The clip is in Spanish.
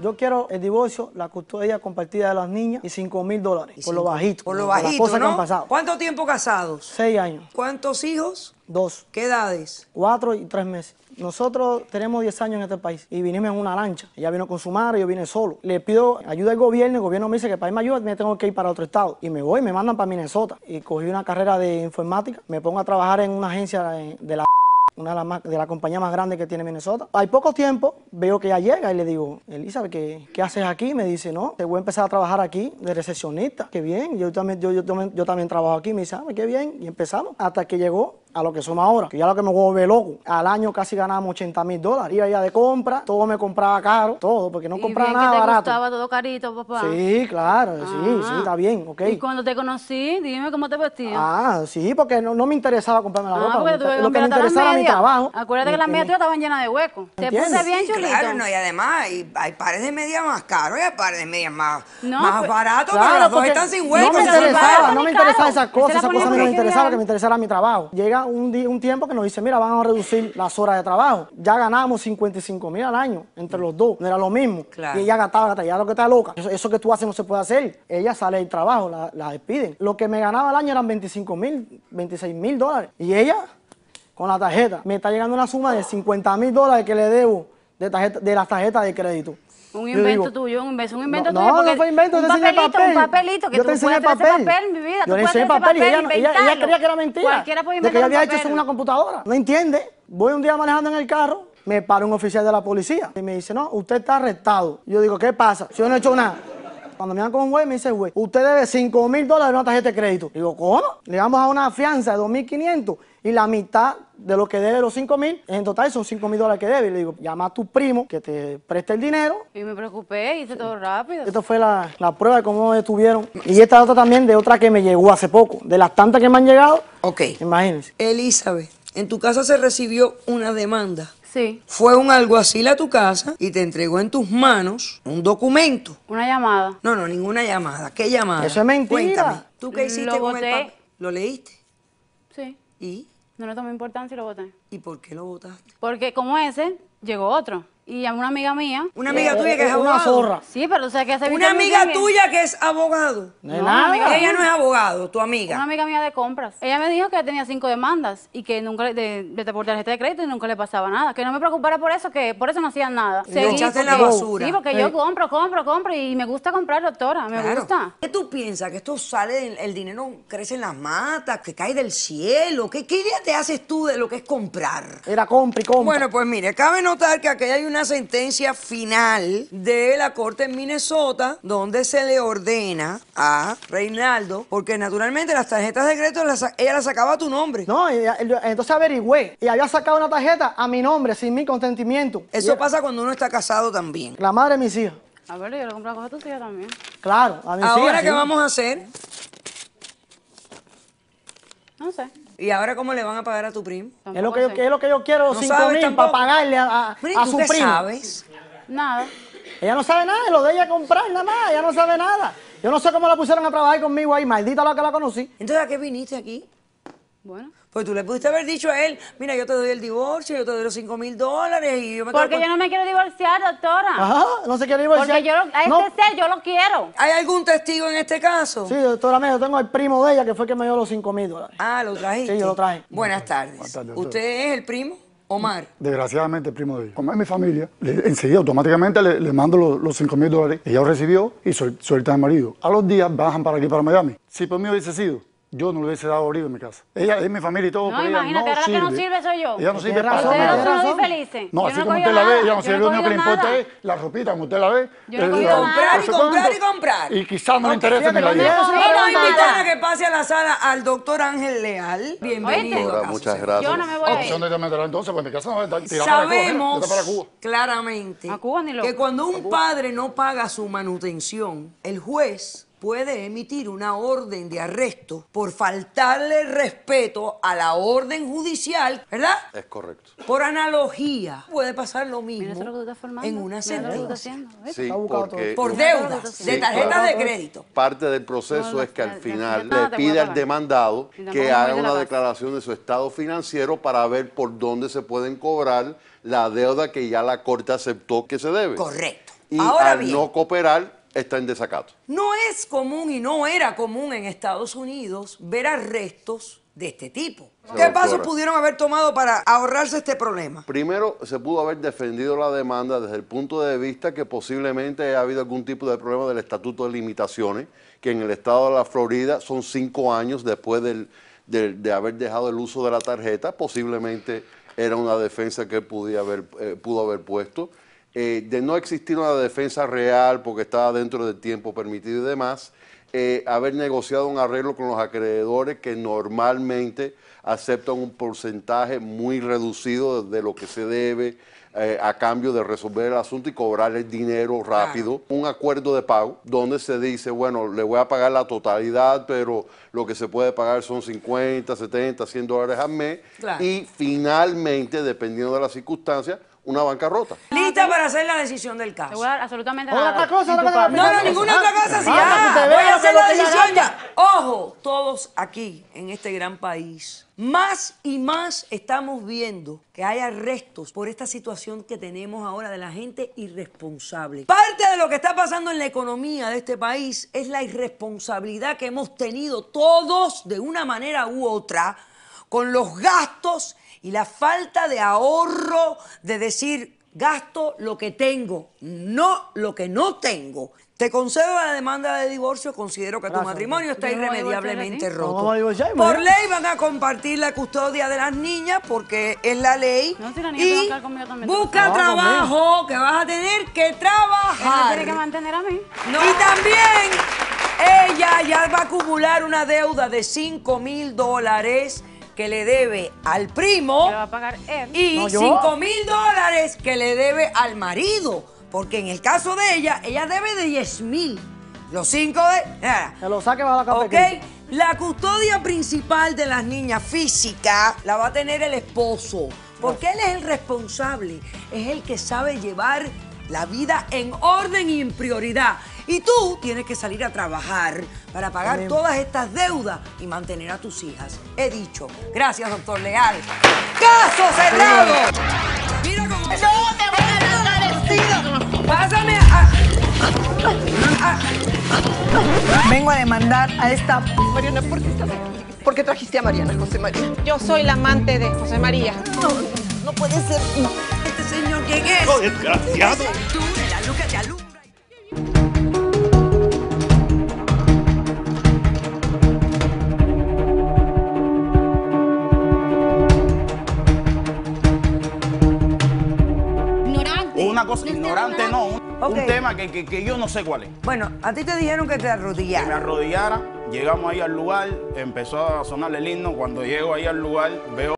Yo quiero el divorcio, la custodia compartida de las niñas y 5 mil dólares. Por lo bajito. Por lo bajito. Las cosas que han pasado. ¿Cuánto tiempo casados? Seis años. ¿Cuántos hijos? Dos. ¿Qué edades? Cuatro y tres meses. Nosotros tenemos diez años en este país y vinimos en una lancha. Ella vino con su madre, yo vine solo. Le pido ayuda al gobierno, el gobierno me dice que para irme a ayuda me tengo que ir para otro estado. Y me voy, me mandan para Minnesota. Y cogí una carrera de informática, me pongo a trabajar en una agencia de la una de, las la compañía más grande que tiene Minnesota. Hay poco tiempo veo que ella llega y le digo, Elisa, ¿qué, qué haces aquí? Me dice, no, te voy a empezar a trabajar aquí de recepcionista. Qué bien, yo también, yo, yo, también trabajo aquí. Me dice, ah, pues qué bien. Y empezamos hasta que llegó a lo que somos ahora, que ya lo que me vuelve loco. Al año casi ganábamos 80 mil dólares. Iba ya de compra, todo me compraba caro, todo, porque no compraba nada que te barato. todo carito, papá. Sí, claro, sí, sí, ah. está bien, ok. ¿Y cuando te conocí, dime cómo te vestías? Ah, sí, porque no, no me interesaba comprarme la ah, ropa. Porque lo que me interesaba mi trabajo. Acuérdate que las medias estaban llenas de huecos. Te puse bien sí, chulito. Claro, no, y además hay pares de medias más caros y hay pares de medias más, más pues, baratos, claro, pero están sin huecos. No me interesaba, no me interesaba esas cosas, esas cosas no me interesaban, que me interesara mi trabajo. Llega un, tiempo que nos dice, mira, vamos a reducir las horas de trabajo. Ya ganábamos 55 mil al año entre los dos, no era lo mismo. Y ella gastaba, ya lo que está loca. Eso, que tú haces no se puede hacer. Ella sale del trabajo, la, la despiden. Lo que me ganaba al año eran 25 mil, 26 mil dólares. Y ella, con la tarjeta, me está llegando una suma de 50 mil dólares que le debo de, tarjeta, de las tarjetas de crédito. Un invento tuyo, un invento, no, tuyo. No, no fue invento, un yo te enseñé papel. Un papelito, que yo te enseñé papel. papel. mi vida. Yo le enseñé papel, y ella, creía que era mentira. Cualquiera puede De que había hecho eso en una computadora. No entiende. Voy un día manejando en el carro, me para un oficial de la policía y me dice, no, usted está arrestado. Yo digo, ¿qué pasa? Si yo no he hecho nada. Cuando me dan con un güey, me dice, güey, usted debe 5 mil dólares en una tarjeta de crédito. Digo, ¿cómo? Le damos a una fianza de 2.500 y la mitad de lo que debe los 5 mil, en total son 5 mil dólares que debe. Y le digo, llama a tu primo que te preste el dinero. Y me preocupé, hice todo rápido. Esto fue la, la, prueba de cómo estuvieron. Y esta otra también de otra que me llegó hace poco. De las tantas que me han llegado. Ok. Imagínense. Elizabeth, en tu casa se recibió una demanda Sí. Fue un alguacil a tu casa y te entregó en tus manos un documento. Una llamada. No, no, ninguna llamada. ¿Qué llamada? Eso me mentira. Cuéntame. ¿Tú qué hiciste con el papel? ¿Lo leíste? Sí. ¿Y? No le tomé importancia y lo voté. ¿Y por qué lo votaste? Porque como ese, llegó otro y a una amiga mía. Una amiga eh, tuya que es eh, Una zorra. Sí, pero o sea que Una amiga tuya que es abogado. No, no, nada. ella no es abogado, tu amiga. Una amiga mía de compras. Ella me dijo que tenía cinco demandas y que nunca le, de, tarjeta de este crédito y nunca le pasaba nada. Que no me preocupara por eso, que por eso no hacía nada. Se echaste en la basura. Sí, porque yo eh. compro, compro, compro y me gusta comprar, doctora, me gusta. ¿Qué tú piensas? ¿Que esto sale, el dinero crece en las matas, que cae del cielo? ¿Qué, qué idea te haces tú de lo que es comprar? Era compra y compra. Bueno, pues mire, cabe notar que aquí hay una sentencia final de la corte en Minnesota donde se le ordena a Reinaldo, porque naturalmente las tarjetas de crédito ella las sacaba a tu nombre. No, entonces averigüé y había sacado una tarjeta a mi nombre sin mi consentimiento. Eso pasa cuando uno está casado también. La madre de mis hijos A ver, yo le compré cosas a tu tía también. Claro, Ahora, ¿qué vamos a hacer? No sé. ¿Y ahora cómo le van a pagar a tu primo? Es lo que, yo, lo que yo quiero, los 5 mil, para pagarle a, a, su primo. sabes? Nada. Ella no sabe nada, lo de ella comprar nada más, ella no sabe nada. Yo no sé cómo la pusieron a trabajar conmigo ahí, maldita la que la conocí. Entonces, ¿a qué viniste aquí? Bueno. Pues tú le pudiste haber dicho a él, mira, yo te doy el divorcio, yo te doy los 5 mil dólares y yo me Porque yo no me quiero divorciar, doctora. Ajá, no se quiere divorciar. Porque yo a este ser yo lo quiero. ¿Hay algún testigo en este caso? Sí, doctora yo tengo el primo de ella que fue que me dio los 5 mil dólares. Ah, ¿lo trajiste? Sí, yo lo traje. Buenas tardes. Buenas tardes ¿Usted es el primo? Omar. Desgraciadamente, el primo de ella. Como es mi familia, enseguida automáticamente le, mando los, 5 mil dólares. Ella lo recibió y suelta al marido. A los días bajan para aquí, para Miami. Si por mí hubiese sido, yo no le hubiese dado abrigo en mi casa. Ella es mi familia y todo, no, pero no ahora que no sirve soy yo. Ya no sirve para nada. Ustedes no son felices. ¿eh? No, así como usted la ve, ella no sirve. Lo único que le importa es la ropita, como usted la ve. Yo no eh, comprar, comprar y comprar y comprar. Y quizás no le interese ni la vida. Vamos a invitar a que pase a la sala al doctor Ángel Leal. Bienvenido. Muchas gracias. Yo no me voy a ah, ir. Sabemos claramente que cuando un padre no paga su manutención, el juez puede emitir una orden de arresto por faltarle respeto a la orden judicial, ¿verdad? Es correcto. Por analogía, puede pasar lo mismo en una sentencia. Sí, por deudas, de tarjetas de crédito. Parte del proceso es que al final le pide al demandado que haga una declaración de su estado financiero para ver por dónde se pueden cobrar la deuda que ya la Corte aceptó que se debe. Correcto. Y al no cooperar, está en desacato. No es común y no era común en Estados Unidos ver arrestos de este tipo. ¿Qué pasos pudieron haber tomado para ahorrarse este problema? Primero, se pudo haber defendido la demanda desde el punto de vista que posiblemente ha habido algún tipo de problema del estatuto de limitaciones, que en el estado de la Florida son cinco años después de, haber dejado el uso de la tarjeta, posiblemente era una defensa que él haber, eh, pudo haber puesto. Eh, de no existir una defensa real porque estaba dentro del tiempo permitido y demás, eh, haber negociado un arreglo con los acreedores que normalmente aceptan un porcentaje muy reducido de lo que se debe eh, a cambio de resolver el asunto y cobrar el dinero rápido. Un acuerdo de pago donde se dice, bueno, le voy a pagar la totalidad, pero lo que se puede pagar son 50, 70, 100 dólares al mes. Y finalmente, dependiendo de las circunstancias, una bancarrota. Lista para hacer la decisión del caso. absolutamente nada. No, no, ninguna ah, otra cosa. Sí, voy a hacer la decisión ya. Ojo, todos aquí en este gran país, más y más estamos viendo que hay arrestos por esta situación que tenemos ahora de la gente irresponsable. Parte de lo que está pasando en la economía de este país es la irresponsabilidad que hemos tenido todos de una manera u otra con los gastos y la falta de ahorro de decir gasto lo que tengo, no lo que no tengo. Te concedo la demanda de divorcio, considero que tu matrimonio está irremediablemente roto. Por ley van a compartir la custodia de las niñas porque es la ley. No, si la niña y conmigo también. busca trabajo, que vas a tener que trabajar. Tiene que mantener a mí. Y también ella ya va a acumular una deuda de 5 mil dólares que le debe al primo y 5 mil dólares que le debe al marido. Porque en el caso de ella, ella debe de 10 mil. Los 5 de... se lo saque bajo la la custodia principal de las niñas físicas la va a tener el esposo, porque él es el responsable, es el que sabe llevar la vida en orden y en prioridad. Y tú tienes que salir a trabajar para pagar todas estas deudas y mantener a tus hijas. He dicho. Gracias, doctor Leal. ¡Caso cerrado! Mira cómo... ¡No, te voy a dar ¡Pásame a... a... Vengo a demandar a esta... Mariana, ¿por qué estás aquí? ¿Por qué trajiste a Mariana, José María? Yo soy la amante de José María. No, no puede ser. Este señor, ¿quién es? No, desgraciado. Tú, la luca de cosa ignorante, no, un, tema que, yo no sé cuál es. Bueno, a ti te dijeron que te arrodillara. Que me arrodillara, llegamos ahí al lugar, empezó a sonar el himno, cuando llego ahí al lugar veo...